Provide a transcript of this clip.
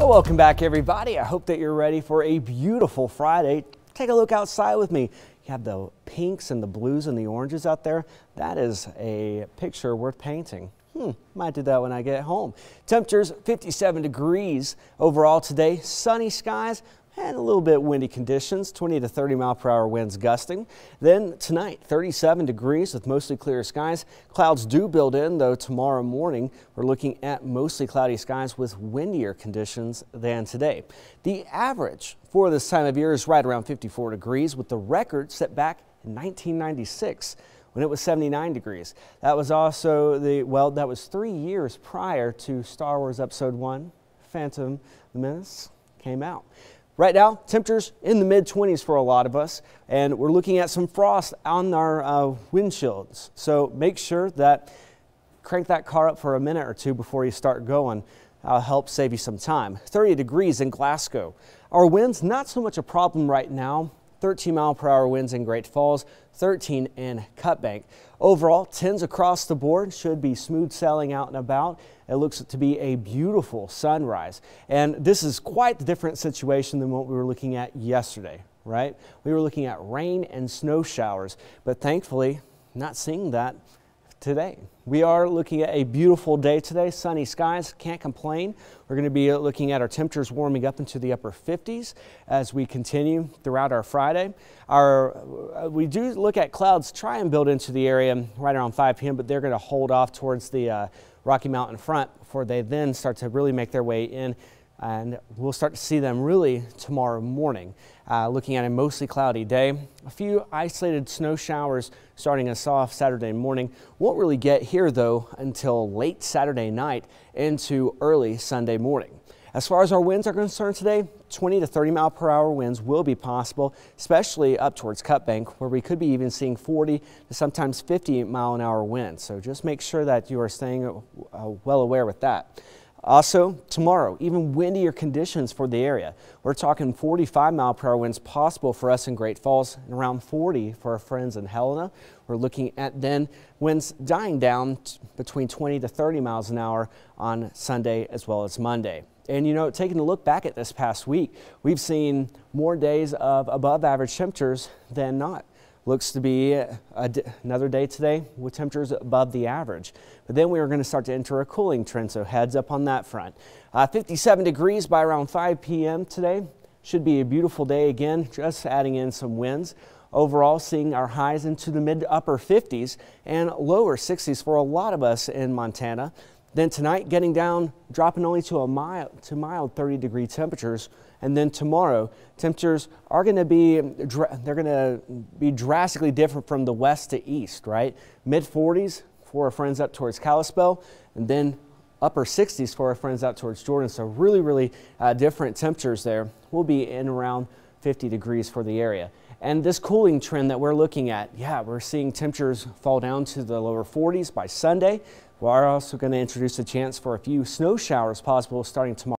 Well, welcome back, everybody. I hope that you're ready for a beautiful Friday. Take a look outside with me. You have the pinks and the blues and the oranges out there. That is a picture worth painting. Hmm, might do that when I get home. Temperatures 57 degrees overall today. Sunny skies and a little bit windy conditions, 20 to 30 mile per hour winds gusting. Then tonight, 37 degrees with mostly clear skies. Clouds do build in, though tomorrow morning we're looking at mostly cloudy skies with windier conditions than today. The average for this time of year is right around 54 degrees with the record set back in 1996 when it was 79 degrees. That was also the, well, that was three years prior to Star Wars Episode 1, Phantom Menace came out. Right now, temperatures in the mid 20s for a lot of us, and we're looking at some frost on our uh, windshields. So make sure that crank that car up for a minute or two before you start going. I'll help save you some time. 30 degrees in Glasgow. Our winds, not so much a problem right now. 13 mile per hour winds in Great Falls, 13 in Cutbank. Overall, 10s across the board should be smooth sailing out and about. It looks to be a beautiful sunrise. And this is quite the different situation than what we were looking at yesterday, right? We were looking at rain and snow showers, but thankfully, not seeing that today. We are looking at a beautiful day today, sunny skies, can't complain. We're going to be looking at our temperatures warming up into the upper 50s as we continue throughout our Friday. Our, uh, we do look at clouds try and build into the area right around 5 p.m., but they're going to hold off towards the uh, Rocky Mountain front before they then start to really make their way in and we'll start to see them really tomorrow morning. Uh, looking at a mostly cloudy day, a few isolated snow showers starting us off Saturday morning. Won't really get here though until late Saturday night into early Sunday morning. As far as our winds are concerned today, 20 to 30 mile per hour winds will be possible, especially up towards Cutbank, where we could be even seeing 40 to sometimes 50 mile an hour winds. So just make sure that you are staying uh, well aware with that. Also, tomorrow, even windier conditions for the area. We're talking 45 mile per hour winds possible for us in Great Falls and around 40 for our friends in Helena. We're looking at then winds dying down between 20 to 30 miles an hour on Sunday as well as Monday. And you know, taking a look back at this past week, we've seen more days of above average temperatures than not. Looks to be another day today with temperatures above the average. But then we are going to start to enter a cooling trend, so heads up on that front. Uh, 57 degrees by around 5 p.m. today. Should be a beautiful day again, just adding in some winds. Overall, seeing our highs into the mid upper 50s and lower 60s for a lot of us in Montana. Then tonight, getting down, dropping only to a mild to mild 30 degree temperatures. And then tomorrow, temperatures are going to be they're going to be drastically different from the west to east, right? Mid 40s for our friends up towards Kalispell, and then upper 60s for our friends out towards Jordan. So really, really uh, different temperatures there. We'll be in around 50 degrees for the area. And this cooling trend that we're looking at, yeah, we're seeing temperatures fall down to the lower 40s by Sunday. We're also going to introduce a chance for a few snow showers possible starting tomorrow.